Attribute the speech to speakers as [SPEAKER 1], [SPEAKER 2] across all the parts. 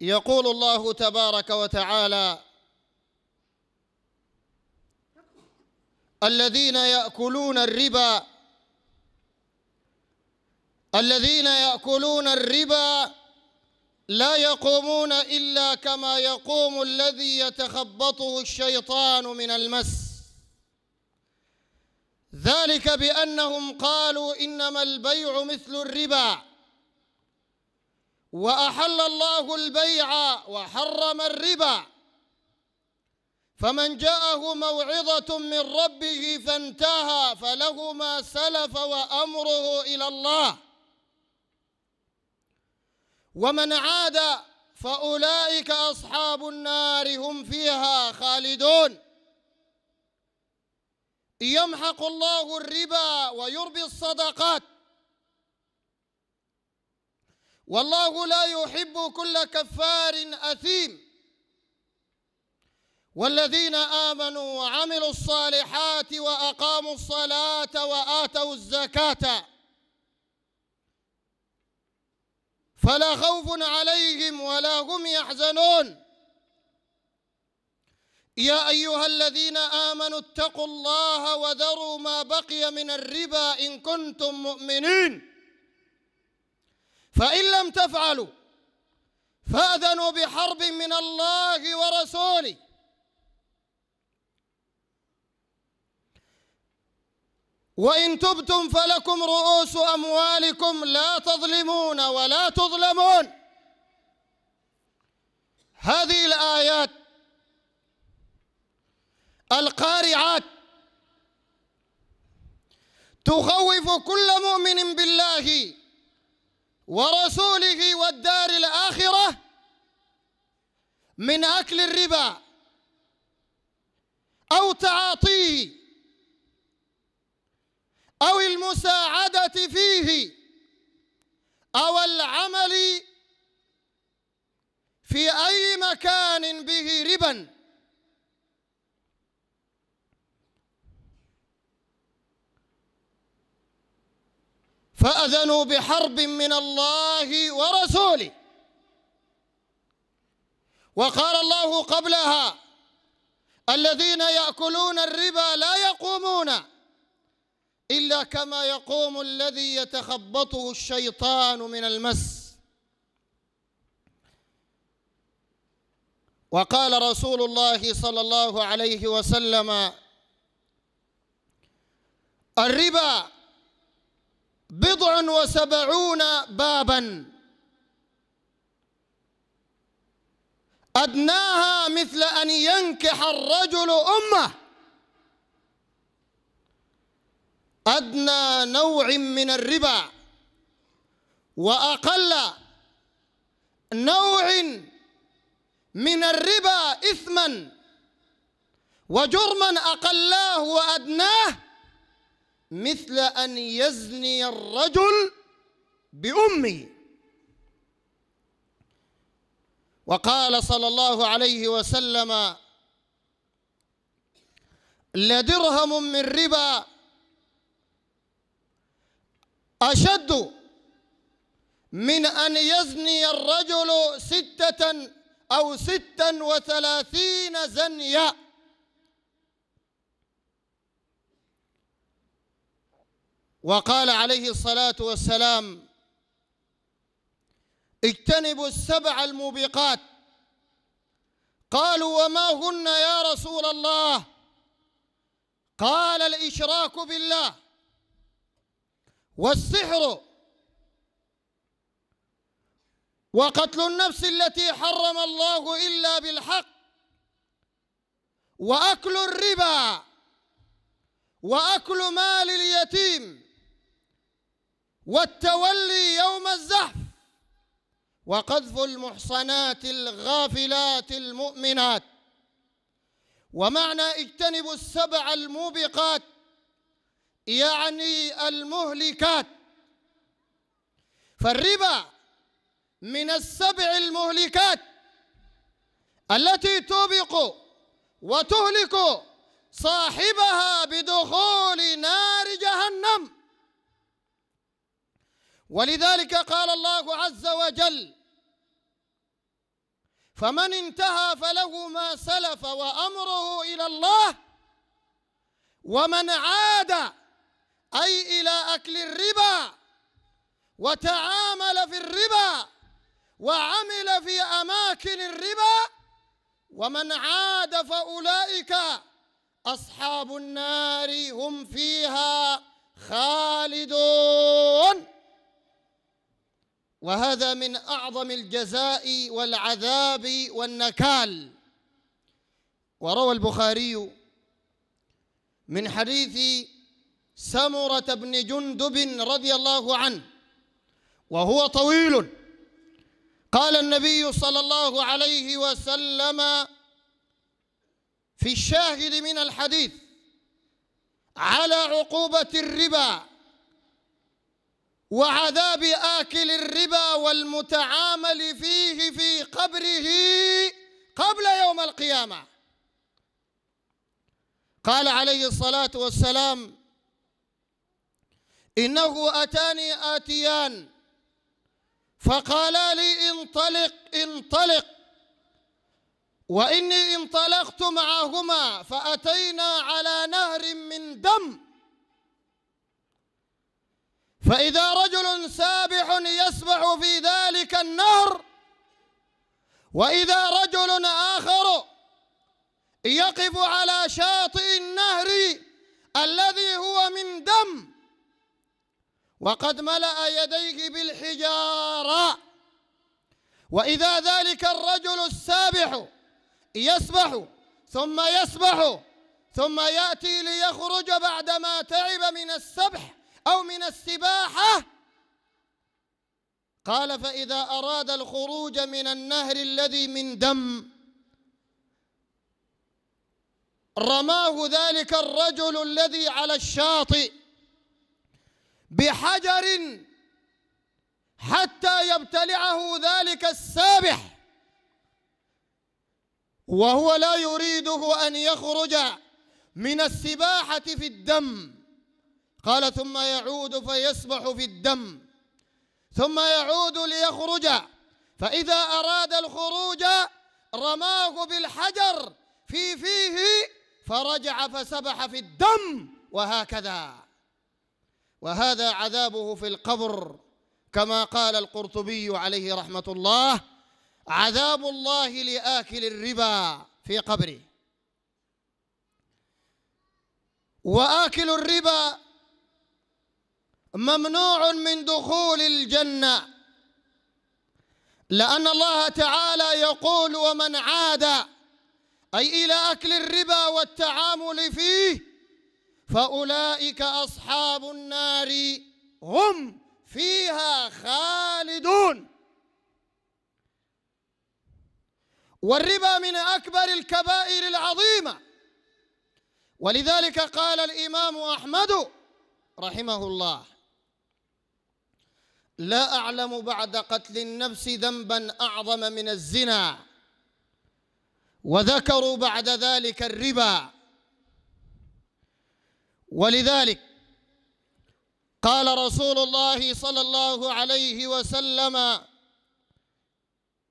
[SPEAKER 1] يقول الله تبارك وتعالى الذين يأكلون الربا الذين يأكلون الربا لا يقومون إلا كما يقوم الذي يتخبطه الشيطان من المس ذلك بأنهم قالوا إنما البيع مثل الربا واحل الله البيع وحرم الربا فمن جاءه موعظه من ربه فانتهى فله ما سلف وامره الى الله ومن عاد فاولئك اصحاب النار هم فيها خالدون يمحق الله الربا ويربي الصدقات والله لا يحب كل كفار أثيم والذين آمنوا وعملوا الصالحات وأقاموا الصلاة وآتوا الزكاة فلا خوف عليهم ولا هم يحزنون يا أيها الذين آمنوا اتقوا الله وذروا ما بقي من الربا إن كنتم مؤمنين فإن لم تفعلوا فأذنوا بحرب من الله ورسوله وإن تبتم فلكم رؤوس أموالكم لا تظلمون ولا تظلمون هذه الآيات القارعات تخوف كل مؤمن بالله ورسوله والدار الآخرة من أكل الربا أو تعاطيه أو المساعدة فيه أو العمل في أي مكان به ربا فأذنوا بحرب من الله ورسوله وقال الله قبلها الذين يأكلون الربا لا يقومون إلا كما يقوم الذي يتخبطه الشيطان من المس وقال رسول الله صلى الله عليه وسلم الربا بضع وسبعون بابا أدناها مثل أن ينكح الرجل أمه أدنى نوع من الربا وأقل نوع من الربا إثما وجرما أقلاه وأدناه مثل أن يزني الرجل بأمه وقال صلى الله عليه وسلم لدرهم من ربا أشد من أن يزني الرجل ستة أو ستا وثلاثين زنيا وقال عليه الصلاة والسلام اجتنبوا السبع الموبقات قالوا وما هن يا رسول الله قال الإشراك بالله والسحر وقتل النفس التي حرم الله إلا بالحق وأكل الربا وأكل مال اليتيم والتولي يوم الزحف وقذف المحصنات الغافلات المؤمنات ومعنى اجتنبوا السبع الموبقات يعني المهلكات فالربا من السبع المهلكات التي توبق وتهلك صاحبها بدخول نار جهنم ولذلك قال الله عز وجل فمن انتهى فله ما سلف وأمره إلى الله ومن عاد أي إلى أكل الربا وتعامل في الربا وعمل في أماكن الربا ومن عاد فأولئك أصحاب النار هم فيها خالدون وهذا من أعظم الجزاء والعذاب والنكال وروى البخاري من حديث سمرة بن جندب رضي الله عنه وهو طويل قال النبي صلى الله عليه وسلم في الشاهد من الحديث على عقوبة الربا وعذاب آكل الربا والمتعامل فيه في قبره قبل يوم القيامة قال عليه الصلاة والسلام إنه أتاني آتيان فقالا لي انطلق انطلق وإني انطلقت معهما فأتينا على نهر من دم فإذا رجل سابح يسبح في ذلك النهر وإذا رجل آخر يقف على شاطئ النهر الذي هو من دم وقد ملأ يديه بالحجارة وإذا ذلك الرجل السابح يسبح ثم يسبح ثم يأتي ليخرج بعدما تعب من السبح أو من السباحة قال فإذا أراد الخروج من النهر الذي من دم رماه ذلك الرجل الذي على الشاطئ بحجر حتى يبتلعه ذلك السابح وهو لا يريده أن يخرج من السباحة في الدم قال ثم يعود فيسبح في الدم ثم يعود ليخرج فإذا أراد الخروج رماه بالحجر في فيه فرجع فسبح في الدم وهكذا وهذا عذابه في القبر كما قال القرطبي عليه رحمة الله عذاب الله لآكل الربا في قبره وآكل الربا ممنوع من دخول الجنة لأن الله تعالى يقول ومن عاد أي إلى أكل الربا والتعامل فيه فأولئك أصحاب النار هم فيها خالدون والربا من أكبر الكبائر العظيمة ولذلك قال الإمام أحمد رحمه الله لا أعلم بعد قتل النفس ذنبا أعظم من الزنا وذكروا بعد ذلك الربا ولذلك قال رسول الله صلى الله عليه وسلم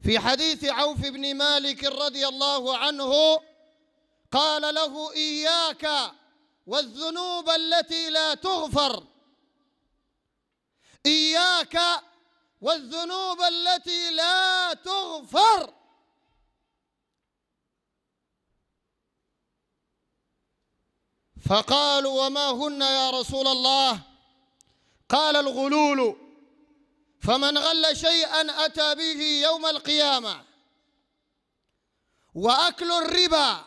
[SPEAKER 1] في حديث عوف بن مالك رضي الله عنه قال له إياك والذنوب التي لا تغفر إياك والذنوب التي لا تغفر فقالوا وما هن يا رسول الله قال الغلول فمن غل شيئا أتى به يوم القيامة وأكل الربا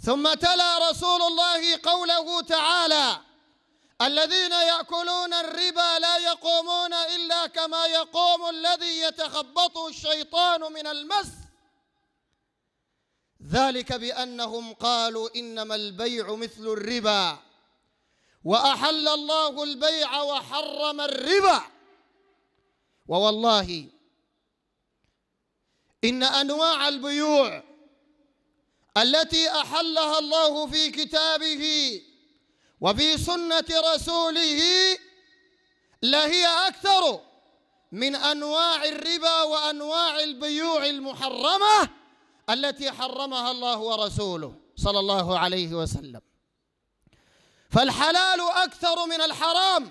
[SPEAKER 1] ثم تلا رسول الله قوله تعالى الذين ياكلون الربا لا يقومون الا كما يقوم الذي يتخبطه الشيطان من المس ذلك بانهم قالوا انما البيع مثل الربا واحل الله البيع وحرم الربا ووالله ان انواع البيوع التي احلها الله في كتابه وفي سنة رسوله لهي أكثر من أنواع الربا وأنواع البيوع المحرمة التي حرمها الله ورسوله صلى الله عليه وسلم فالحلال أكثر من الحرام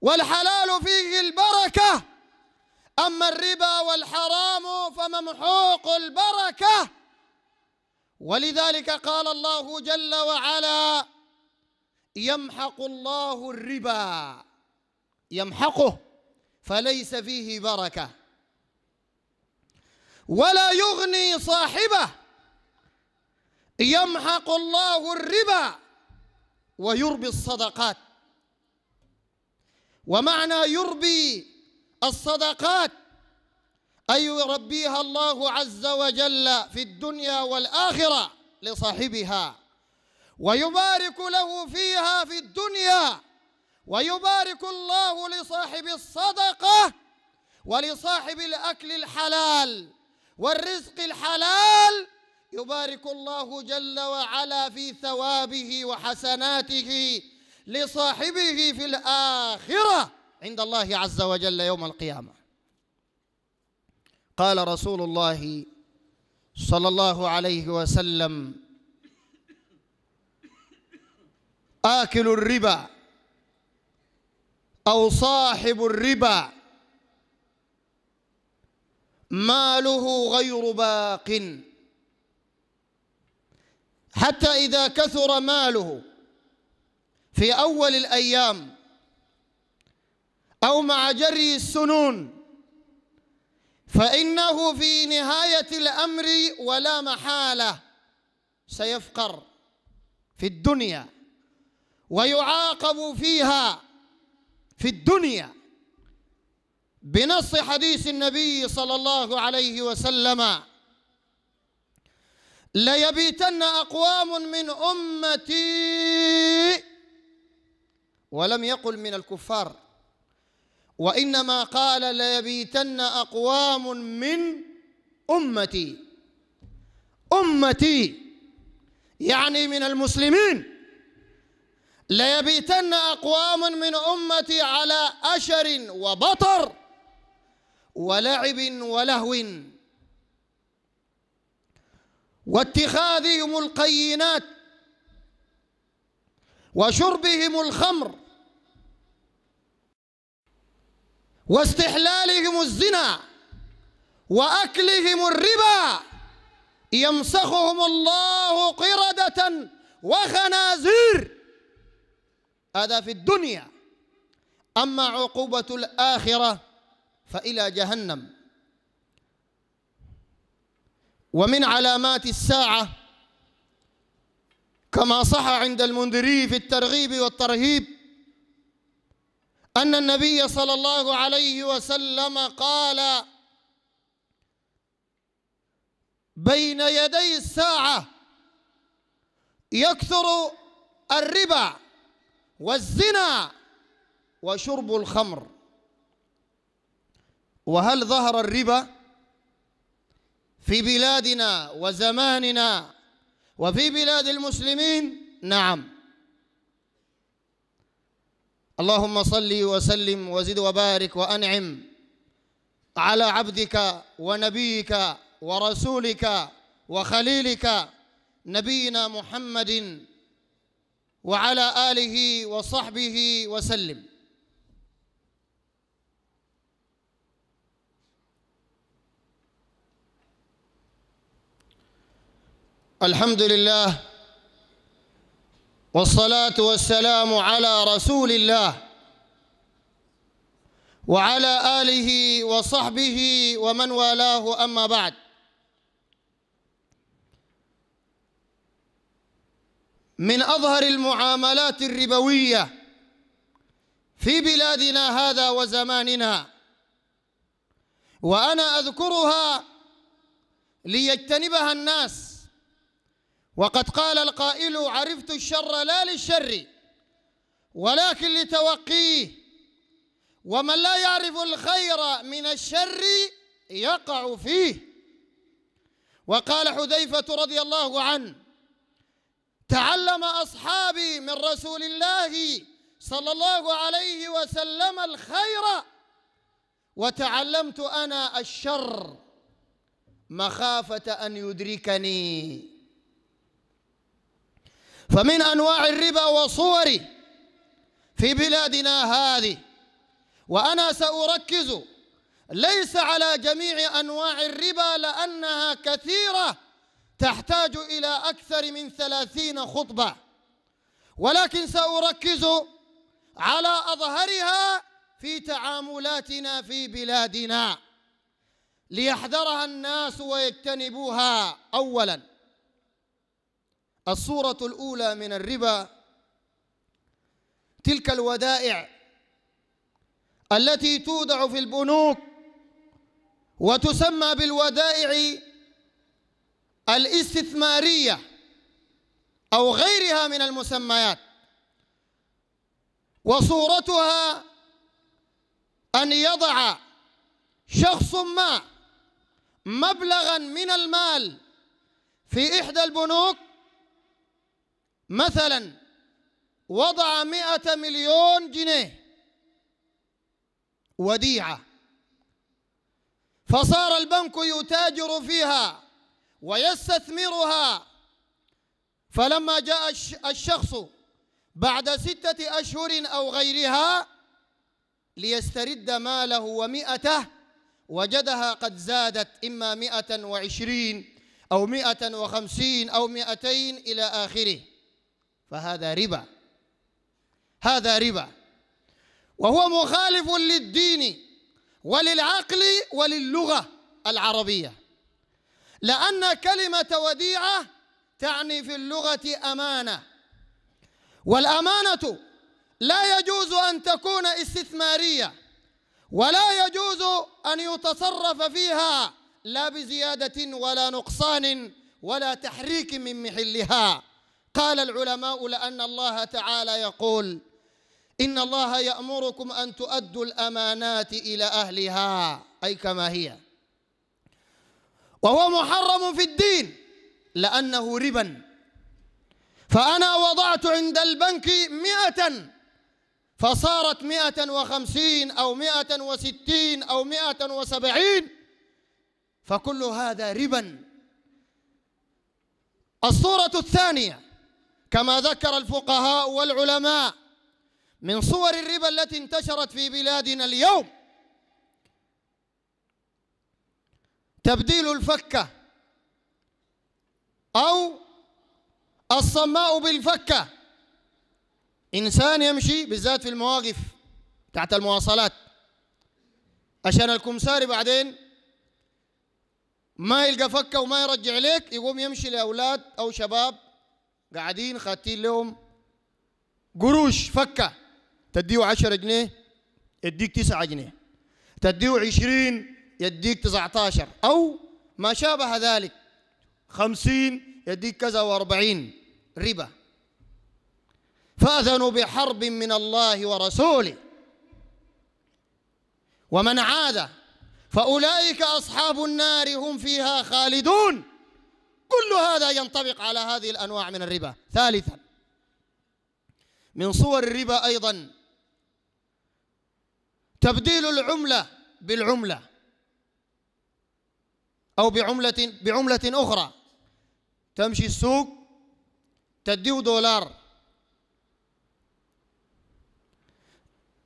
[SPEAKER 1] والحلال فيه البركة أما الربا والحرام فممحوق البركة ولذلك قال الله جل وعلا يمحق الله الربا يمحقه فليس فيه بركة ولا يغني صاحبه يمحق الله الربا ويربي الصدقات ومعنى يربي الصدقات أي يربيها الله عز وجل في الدنيا والآخرة لصاحبها ويبارك له فيها في الدنيا ويبارك الله لصاحب الصدقة ولصاحب الأكل الحلال والرزق الحلال يبارك الله جل وعلا في ثوابه وحسناته لصاحبه في الآخرة عند الله عز وجل يوم القيامة قال رسول الله صلى الله عليه وسلم آكل الربا أو صاحب الربا ماله غير باق حتى إذا كثر ماله في أول الأيام أو مع جري السنون فإنه في نهاية الأمر ولا محالة سيفقر في الدنيا ويعاقب فيها في الدنيا بنص حديث النبي صلى الله عليه وسلم ليبيتن أقوام من أمتي ولم يقل من الكفار وإنما قال ليبيتن أقوام من أمتي أمتي يعني من المسلمين ليبيتن أقوام من أمتي على أشر وبطر ولعب ولهو واتخاذهم القينات وشربهم الخمر واستحلالهم الزنا وأكلهم الربا يمسخهم الله قردة وخنازير هذا في الدنيا أما عقوبة الآخرة فإلى جهنم ومن علامات الساعة كما صح عند المنذري في الترغيب والترهيب أن النبي صلى الله عليه وسلم قال بين يدي الساعة يكثر الربا والزنا وشرب الخمر وهل ظهر الربا في بلادنا وزماننا وفي بلاد المسلمين نعم اللهم صل وسلم وزد وبارك وأنعم على عبدك ونبيك ورسولك وخليلك نبينا محمد وعلى آله وصحبه وسلم الحمد لله والصلاة والسلام على رسول الله وعلى آله وصحبه ومن والاه أما بعد من أظهر المعاملات الربوية في بلادنا هذا وزماننا وأنا أذكرها ليجتنبها الناس وقد قال القائل عرفت الشر لا للشر ولكن لتوقيه ومن لا يعرف الخير من الشر يقع فيه وقال حذيفة رضي الله عنه تعلم أصحابي من رسول الله صلى الله عليه وسلم الخير وتعلمت أنا الشر مخافة أن يدركني فمن أنواع الربا وصوره في بلادنا هذه وأنا سأركز ليس على جميع أنواع الربا لأنها كثيرة تحتاج إلى أكثر من ثلاثين خطبة ولكن سأركز على أظهرها في تعاملاتنا في بلادنا ليحذرها الناس ويجتنبوها أولا الصورة الأولى من الربا تلك الودائع التي تودع في البنوك وتسمى بالودائع الاستثمارية أو غيرها من المسميات وصورتها أن يضع شخص ما مبلغا من المال في إحدى البنوك مثلا وضع مئة مليون جنيه وديعة فصار البنك يتاجر فيها ويستثمرها فلما جاء الشخص بعد ستة أشهر أو غيرها ليسترد ماله ومئته وجدها قد زادت إما مئة وعشرين أو مئة وخمسين أو مئتين إلى آخره فهذا ربا هذا ربا وهو مخالف للدين وللعقل وللغة العربية لأن كلمة وديعة تعني في اللغة أمانة والأمانة لا يجوز أن تكون استثمارية ولا يجوز أن يتصرف فيها لا بزيادة ولا نقصان ولا تحريك من محلها قال العلماء لأن الله تعالى يقول إن الله يأمركم أن تؤدوا الأمانات إلى أهلها أي كما هي وهو محرم في الدين لأنه ربا فأنا وضعت عند البنك مئة فصارت مئة وخمسين أو مئة وستين أو مئة وسبعين فكل هذا ربا الصورة الثانية كما ذكر الفقهاء والعلماء من صور الربا التي انتشرت في بلادنا اليوم تبديل الفكة أو الصماء بالفكة إنسان يمشي بالذات في المواقف تحت المواصلات عشان الكمساري بعدين ما يلقى فكة وما يرجع لك يقوم يمشي لأولاد أو شباب قاعدين خاتين لهم قروش فكة تديه 10 جنيه يديك 9 جنيه تديه 20 يديك 19 أو ما شابه ذلك 50 يديك كذا و40 ربا فأذنوا بحرب من الله ورسوله ومن عاد فأولئك أصحاب النار هم فيها خالدون كل هذا ينطبق على هذه الأنواع من الربا ثالثا من صور الربا أيضا تبديل العملة بالعملة أو بعملة بعملة أخرى تمشي السوق تديه دولار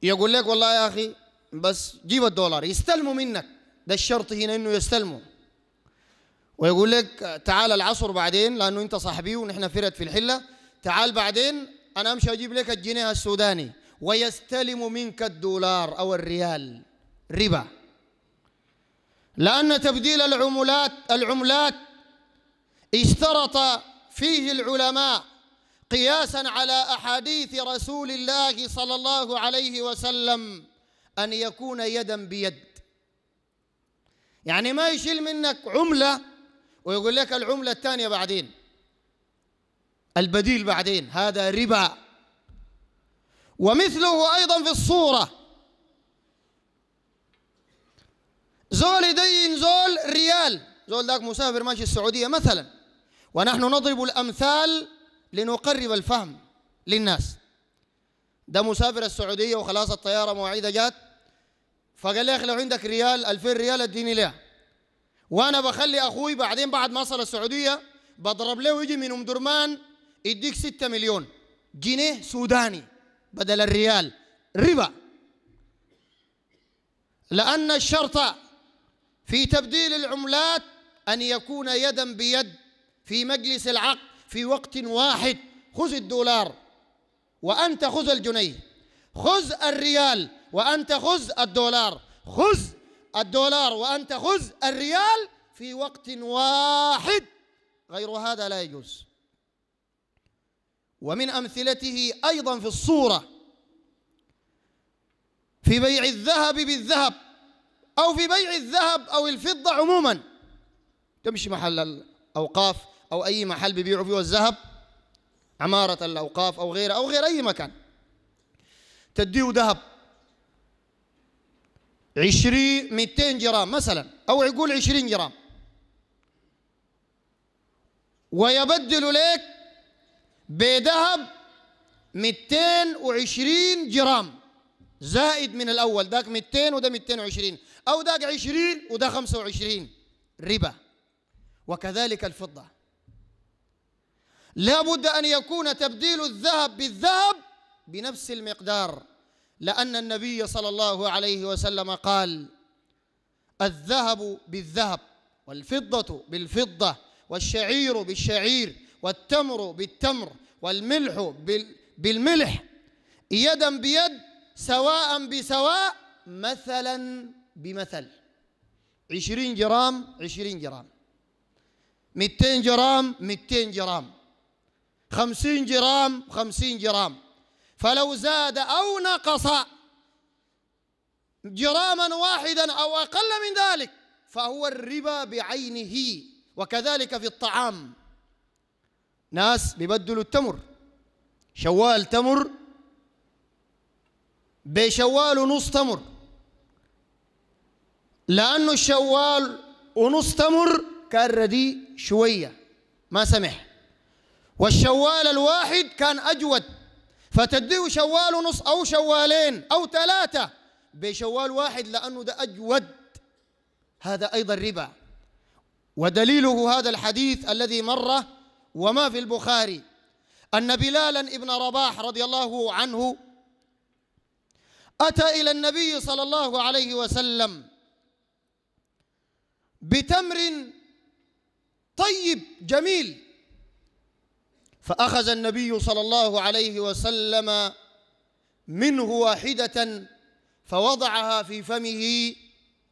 [SPEAKER 1] يقول لك والله يا أخي بس جيب الدولار يستلموا منك ده الشرط هنا إنه يستلموا ويقول لك تعال العصر بعدين لأنه أنت صاحبي ونحن فرد في الحلة تعال بعدين أنا أمشي أجيب لك الجنيه السوداني ويستلم منك الدولار أو الريال ربا لأن تبديل العملات العملات اشترط فيه العلماء قياسا على أحاديث رسول الله صلى الله عليه وسلم أن يكون يدا بيد يعني ما يشيل منك عملة ويقول لك العملة الثانية بعدين البديل بعدين هذا ربا ومثله أيضا في الصورة زول يدين زول ريال زول ذاك مسافر ماشي السعودية مثلا ونحن نضرب الأمثال لنقرب الفهم للناس ده مسافر السعودية وخلاص الطيارة مواعيدها جات فقال لي يا أخي لو عندك ريال 2000 ريال اديني ليها وأنا بخلي أخوي بعدين بعد ما أصل السعودية بضرب له يجي من أم درمان يديك 6 مليون جنيه سوداني بدل الريال ربا لأن الشرطة في تبديل العملات أن يكون يدا بيد في مجلس العقد في وقت واحد خذ الدولار وأنت خذ الجنيه خذ الريال وأنت خذ الدولار خذ الدولار وأنت خذ الريال في وقت واحد غير هذا لا يجوز ومن أمثلته أيضا في الصورة في بيع الذهب بالذهب أو في بيع الذهب أو الفضة عموما تمشي محل الأوقاف أو أي محل بيبيعوا فيه الذهب عمارة الأوقاف أو غيره أو غير أي مكان تديه ذهب عشرين ميتين جرام مثلا أو يقول عشرين جرام ويبدل لك بذهب 220 جرام زائد من الأول ذاك 200 وده 220 أو عشرين 20 خمسة 25 ربا وكذلك الفضة لا بد أن يكون تبديل الذهب بالذهب بنفس المقدار لأن النبي صلى الله عليه وسلم قال الذهب بالذهب والفضة بالفضة والشعير بالشعير والتمر بالتمر والملح بالملح يدا بيد سواء بسواء مثلا بمثل 20 جرام 20 جرام 200 جرام 200 جرام 50 جرام 50 جرام فلو زاد أو نقص جراما واحدا أو أقل من ذلك فهو الربا بعينه وكذلك في الطعام ناس بيبدلوا التمر شوال تمر بشوال نص تمر لأنه الشوال ونص تمر كان ردي شوية ما سمح والشوال الواحد كان أجود فتديه شوال ونص أو شوالين أو ثلاثة بشوال واحد لأنه ده أجود هذا أيضا ربا ودليله هذا الحديث الذي مر وما في البخاري أن بلالا ابن رباح رضي الله عنه أتى إلى النبي صلى الله عليه وسلم بتمر طيب جميل فأخذ النبي صلى الله عليه وسلم منه واحدة فوضعها في فمه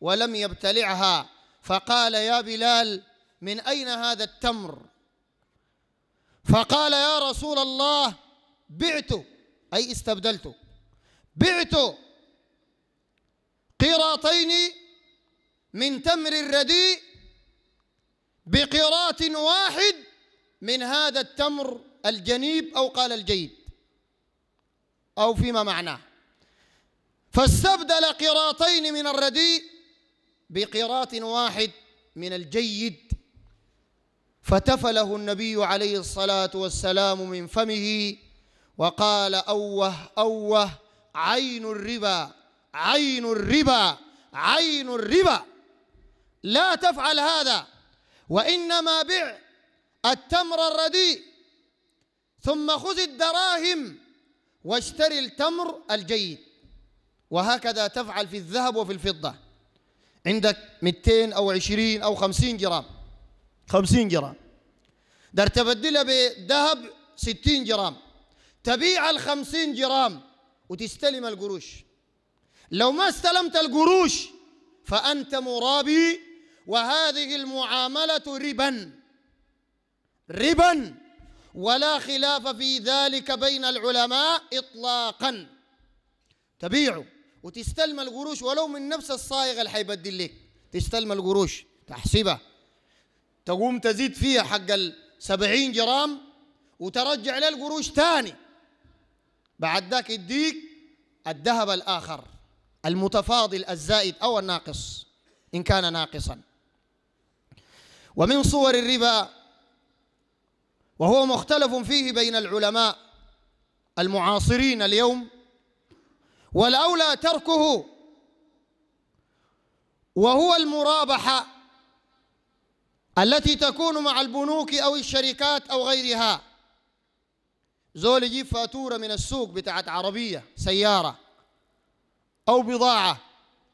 [SPEAKER 1] ولم يبتلعها فقال يا بلال من أين هذا التمر فقال يا رسول الله بعته أي استبدلته بعته قيراطين من تمر الرديء بقراط واحد من هذا التمر الجنيب أو قال الجيد أو فيما معناه فاستبدل قراطين من الرديء بقراط واحد من الجيد فتفله النبي عليه الصلاة والسلام من فمه وقال أوه أوه عين الربا عين الربا عين الربا لا تفعل هذا وإنما بع التمر الرديء ثم خذ الدراهم واشتري التمر الجيد وهكذا تفعل في الذهب وفي الفضة عندك 200 أو 20 أو 50 جرام 50 جرام دار تبدلها بذهب 60 جرام تبيع ال 50 جرام وتستلم القروش لو ما استلمت القروش فأنت مرابي وهذه المعاملة ربا ربا ولا خلاف في ذلك بين العلماء إطلاقا تبيع وتستلم القروش ولو من نفس الصائغ اللي حيبدل لك تستلم القروش تحسبها تقوم تزيد فيها حق السبعين جرام وترجع له القروش ثاني بعد ذاك يديك الذهب الآخر المتفاضل الزائد أو الناقص إن كان ناقصا ومن صور الربا وهو مختلف فيه بين العلماء المعاصرين اليوم والأولى تركه وهو المرابحة التي تكون مع البنوك أو الشركات أو غيرها زول يجيب فاتورة من السوق بتاعت عربية سيارة أو بضاعة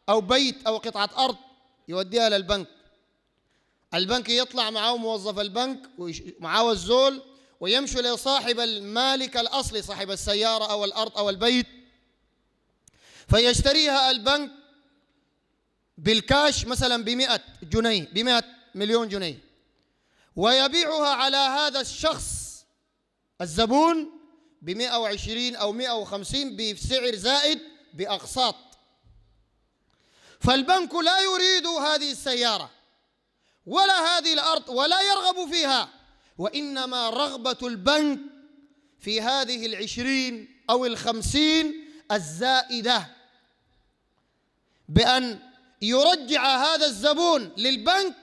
[SPEAKER 1] أو بيت أو قطعة أرض يوديها للبنك البنك يطلع معاه موظف البنك ومعاه الزول ويمشوا لصاحب المالك الأصلي صاحب السيارة أو الأرض أو البيت فيشتريها البنك بالكاش مثلا بمئة جنيه بمئة مليون جنيه ويبيعها على هذا الشخص الزبون بمئة وعشرين أو مئة وخمسين بسعر زائد بأقساط فالبنك لا يريد هذه السيارة ولا هذه الأرض ولا يرغب فيها وإنما رغبة البنك في هذه العشرين أو الخمسين الزائدة بأن يرجع هذا الزبون للبنك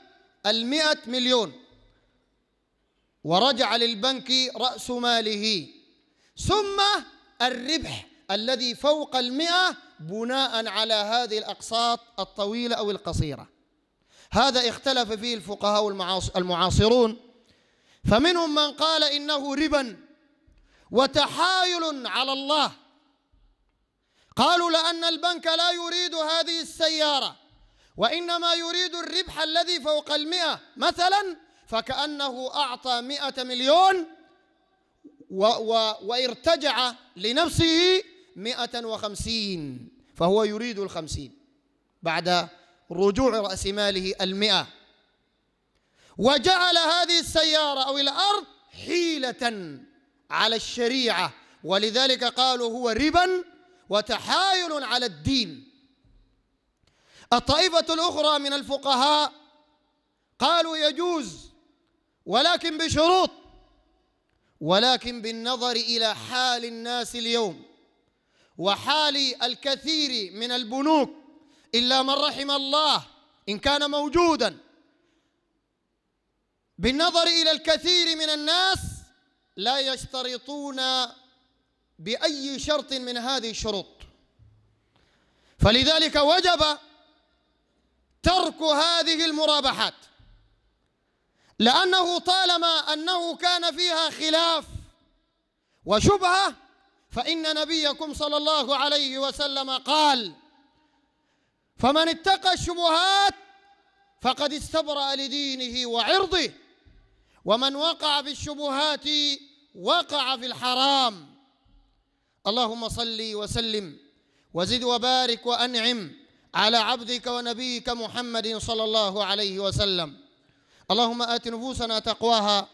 [SPEAKER 1] المئة مليون ورجع للبنك رأس ماله ثم الربح الذي فوق المئة بناء على هذه الأقساط الطويلة أو القصيرة هذا اختلف فيه الفقهاء المعاصرون فمنهم من قال إنه ربا وتحايل على الله قالوا لأن البنك لا يريد هذه السيارة وإنما يريد الربح الذي فوق المئة مثلا فكأنه أعطى مئة مليون و و وارتجع لنفسه مئة وخمسين فهو يريد الخمسين بعد رجوع رأس ماله المئة وجعل هذه السيارة أو الأرض حيلة على الشريعة ولذلك قالوا هو ربا وتحايل على الدين الطائفة الأخرى من الفقهاء قالوا يجوز ولكن بشروط ولكن بالنظر إلى حال الناس اليوم وحال الكثير من البنوك إلا من رحم الله إن كان موجودا بالنظر إلى الكثير من الناس لا يشترطون بأي شرط من هذه الشروط فلذلك وجب ترك هذه المرابحات لأنه طالما أنه كان فيها خلاف وشبهة فإن نبيكم صلى الله عليه وسلم قال فمن اتقى الشبهات فقد استبرأ لدينه وعرضه ومن وقع في الشبهات وقع في الحرام اللهم صل وسلم وزد وبارك وأنعم على عبدك ونبيك محمد صلى الله عليه وسلم اللهم آت نفوسنا تقواها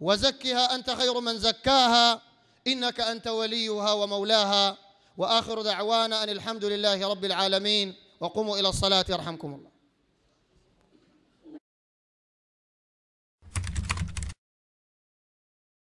[SPEAKER 1] وزكها أنت خير من زكاها إنك أنت وليها ومولاها وآخر دعوانا أن الحمد لله رب العالمين وقوموا إلى الصلاة يرحمكم الله